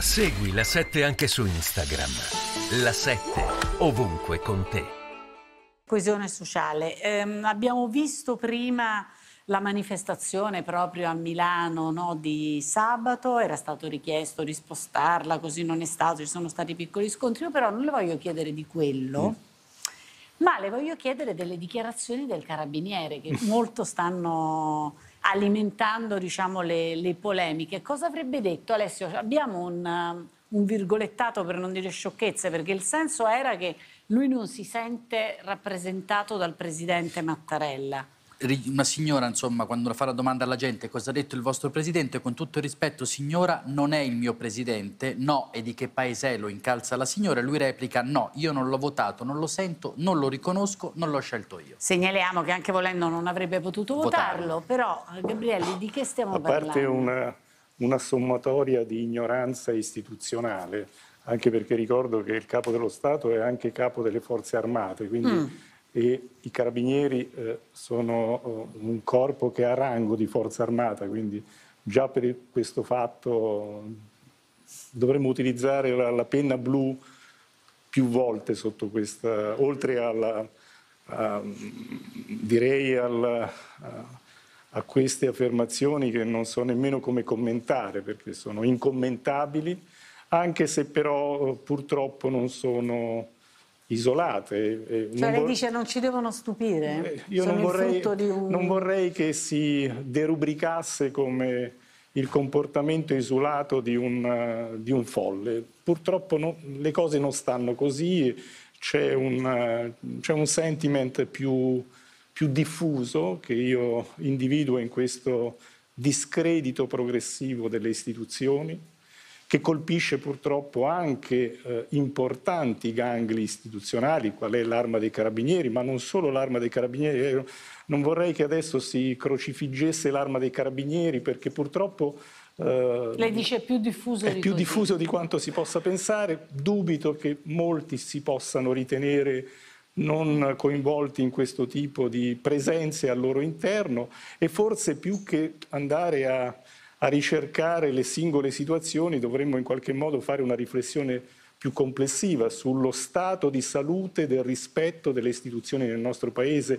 Segui la 7 anche su Instagram. La 7 ovunque con te. Coesione sociale. Eh, abbiamo visto prima la manifestazione proprio a Milano no, di sabato, era stato richiesto di spostarla, così non è stato, ci sono stati piccoli scontri, io però non le voglio chiedere di quello. Mm. Ma le voglio chiedere delle dichiarazioni del carabiniere che molto stanno alimentando diciamo, le, le, polemiche. Cosa avrebbe detto Alessio? Abbiamo un, um, un, virgolettato per non dire sciocchezze, perché il senso era che lui non si sente rappresentato dal presidente Mattarella una signora, insomma, quando fa la domanda alla gente cosa ha detto il vostro presidente, con tutto il rispetto, signora, non è il mio presidente, no, e di che paese è lo incalza la signora, lui replica no, io non l'ho votato, non lo sento, non lo riconosco, non l'ho scelto io. Segnaliamo che anche volendo non avrebbe potuto votarlo, votarlo. però eh, Gabrielli, di che stiamo parlando? A parte una, una sommatoria di ignoranza istituzionale, anche perché ricordo che il capo dello Stato è anche capo delle forze armate, quindi... Mm e i carabinieri eh, sono eh, un corpo che ha rango di forza armata, quindi già per questo fatto dovremmo utilizzare la, la penna blu più volte sotto questa, oltre alla, a, direi alla, a, a queste affermazioni che non so nemmeno come commentare perché sono incommentabili, anche se però eh, purtroppo non sono isolate. Eh, eh, cioè lei dice non ci devono stupire, eh, io non vorrei, un... non vorrei, che si derubricasse come il comportamento isolato di un, di un folle. Purtroppo no, le cose non stanno così, c'è un, un, sentiment più, più diffuso che io individuo in questo discredito progressivo delle istituzioni, che colpisce purtroppo anche eh, importanti gangli istituzionali, qual è l'arma dei carabinieri, ma non solo l'arma dei carabinieri. Eh, non vorrei che adesso si crocifiggesse l'arma dei carabinieri perché purtroppo... Eh, Lei dice è più diffuso è di più così. diffuso di quanto si possa pensare. Dubito che molti si possano ritenere non coinvolti in questo tipo di presenze al loro interno e forse più che andare a a ricercare le singole situazioni dovremmo in qualche modo fare una riflessione più complessiva sullo stato di salute del rispetto delle istituzioni nel nostro Paese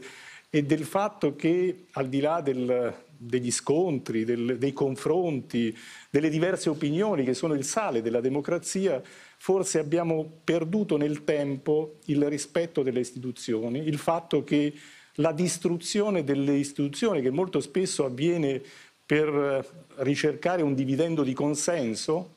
e del fatto che al di là del, degli scontri, del, dei confronti, delle diverse opinioni che sono il sale della democrazia, forse abbiamo perduto nel tempo il rispetto delle istituzioni, il fatto che la distruzione delle istituzioni, che molto spesso avviene per eh, ricercare un dividendo di consenso,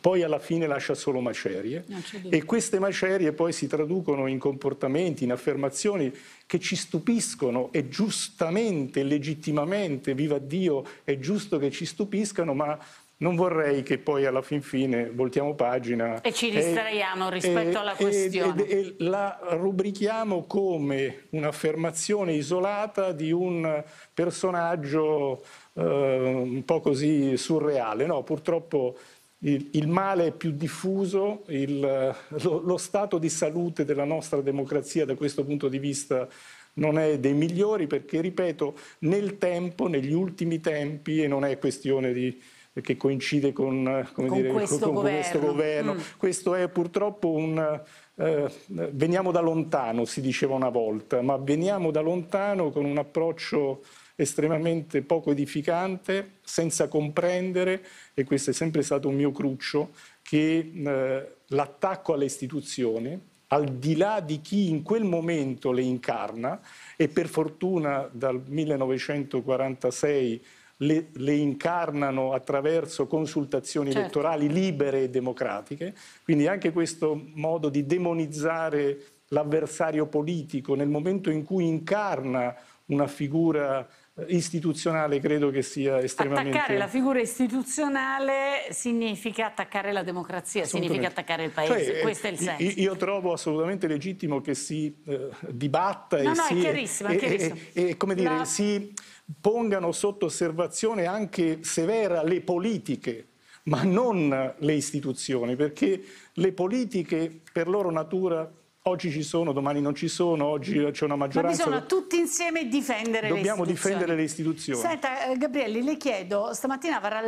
poi alla fine lascia solo macerie e queste macerie poi si traducono in comportamenti, in affermazioni che ci stupiscono e giustamente, legittimamente, viva Dio, è giusto che ci stupiscano, ma non vorrei che poi alla fin fine voltiamo pagina e ci distraiamo e, rispetto e, alla questione e, la rubrichiamo come un'affermazione isolata di un personaggio eh, un po' così surreale no purtroppo il, il male è più diffuso, il, lo, lo stato di salute della nostra democrazia da questo punto di vista non è dei migliori perché, ripeto, nel tempo, negli ultimi tempi, e non è questione di che coincide con, eh, con, dire, questo, con, governo. con questo, governo. Mm. Questo è purtroppo un... Eh, veniamo da lontano, si diceva una volta, ma veniamo da lontano con un approccio estremamente poco edificante, senza comprendere, e questo è sempre stato un mio cruccio, che eh, l'attacco alle istituzioni, al di là di chi in quel momento le incarna, e per fortuna dal 1946 le, le incarnano attraverso consultazioni certo. elettorali libere e democratiche. Quindi anche questo modo di demonizzare l'avversario politico nel momento in cui incarna una figura istituzionale credo che sia estremamente... Attaccare la figura istituzionale significa attaccare la democrazia, significa attaccare il cioè, paese, cioè, questo è il senso. Io, trovo assolutamente legittimo che si eh, dibatta no, e, no, si, è è e, e, come dire, la... si pongano sotto osservazione anche severa le politiche ma non le istituzioni, perché le politiche per loro natura oggi ci sono, domani non ci sono, oggi c'è una maggioranza. Ma bisogna tutti insieme difendere Dobbiamo le istituzioni. Dobbiamo difendere le istituzioni. Senta, eh, Gabrielli, le chiedo, stamattina varrà